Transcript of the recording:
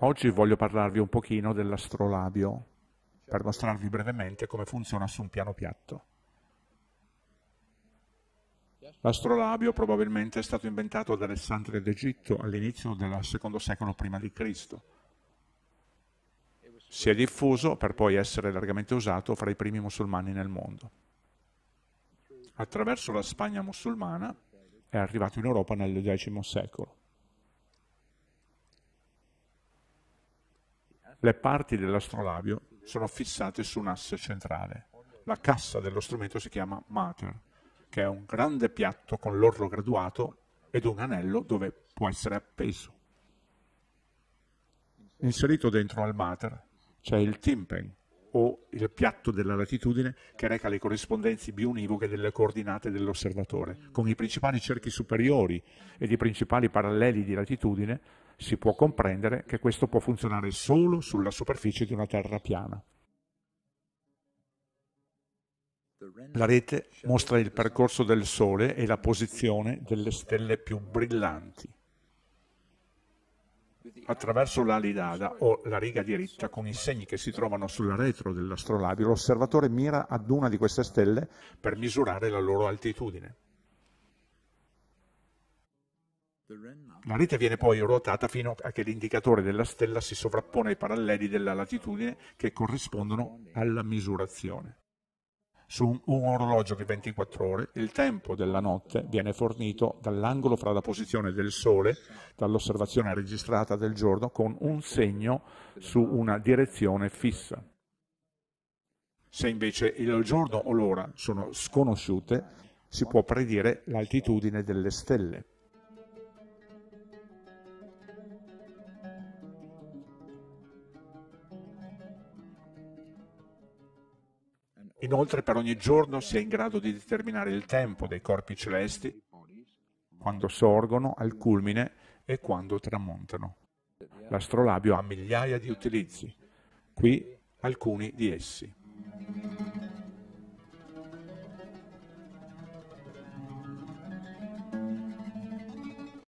Oggi voglio parlarvi un pochino dell'astrolabio per mostrarvi brevemente come funziona su un piano piatto. L'astrolabio probabilmente è stato inventato da Alessandria d'Egitto all'inizio del secondo secolo prima di Cristo. Si è diffuso per poi essere largamente usato fra i primi musulmani nel mondo. Attraverso la Spagna musulmana è arrivato in Europa nel X secolo. Le parti dell'astrolabio sono fissate su un asse centrale. La cassa dello strumento si chiama mater, che è un grande piatto con l'orlo graduato ed un anello dove può essere appeso. Inserito dentro al mater c'è il timpen, o il piatto della latitudine che reca le corrispondenze bionivoche delle coordinate dell'osservatore, con i principali cerchi superiori ed i principali paralleli di latitudine si può comprendere che questo può funzionare solo sulla superficie di una terra piana. La rete mostra il percorso del Sole e la posizione delle stelle più brillanti. Attraverso l'alidada o la riga diritta con i segni che si trovano sulla retro dell'astrolabio, l'osservatore mira ad una di queste stelle per misurare la loro altitudine. La rete viene poi ruotata fino a che l'indicatore della stella si sovrappone ai paralleli della latitudine che corrispondono alla misurazione. Su un orologio di 24 ore, il tempo della notte viene fornito dall'angolo fra la posizione del Sole, dall'osservazione registrata del giorno, con un segno su una direzione fissa. Se invece il giorno o l'ora sono sconosciute, si può predire l'altitudine delle stelle. Inoltre per ogni giorno si è in grado di determinare il tempo dei corpi celesti, quando sorgono al culmine e quando tramontano. L'astrolabio ha migliaia di utilizzi, qui alcuni di essi.